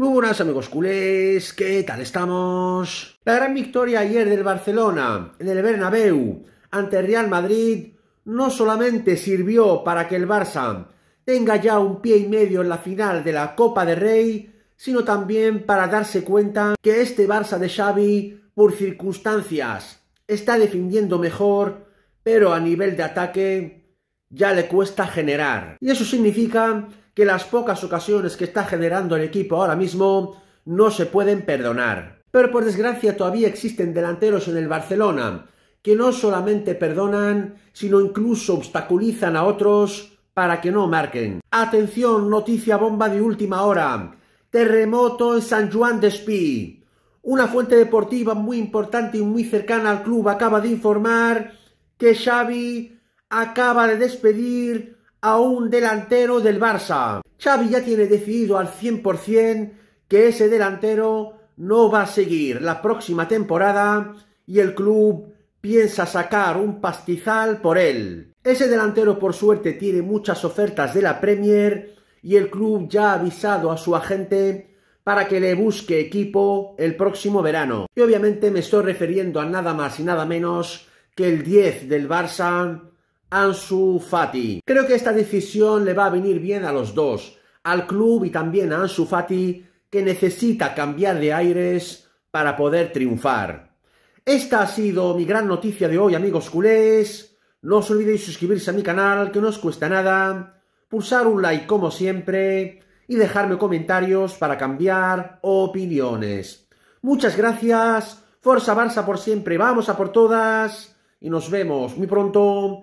Muy buenas amigos culés, ¿qué tal estamos? La gran victoria ayer del Barcelona en el Bernabéu ante Real Madrid no solamente sirvió para que el Barça tenga ya un pie y medio en la final de la Copa de Rey, sino también para darse cuenta que este Barça de Xavi, por circunstancias, está defendiendo mejor, pero a nivel de ataque ya le cuesta generar. Y eso significa que las pocas ocasiones que está generando el equipo ahora mismo no se pueden perdonar. Pero por desgracia todavía existen delanteros en el Barcelona que no solamente perdonan, sino incluso obstaculizan a otros para que no marquen. Atención, noticia bomba de última hora. Terremoto en San Juan de Espí. Una fuente deportiva muy importante y muy cercana al club acaba de informar que Xavi acaba de despedir a un delantero del Barça. Xavi ya tiene decidido al 100% que ese delantero no va a seguir la próxima temporada y el club piensa sacar un pastizal por él. Ese delantero por suerte tiene muchas ofertas de la Premier y el club ya ha avisado a su agente para que le busque equipo el próximo verano. Y obviamente me estoy refiriendo a nada más y nada menos que el 10 del Barça, Ansu Fati. Creo que esta decisión le va a venir bien a los dos, al club y también a Ansu Fati, que necesita cambiar de aires para poder triunfar. Esta ha sido mi gran noticia de hoy, amigos culés. No os olvidéis suscribirse a mi canal, que no os cuesta nada, pulsar un like como siempre y dejarme comentarios para cambiar opiniones. Muchas gracias, Forza Barça por siempre, vamos a por todas y nos vemos muy pronto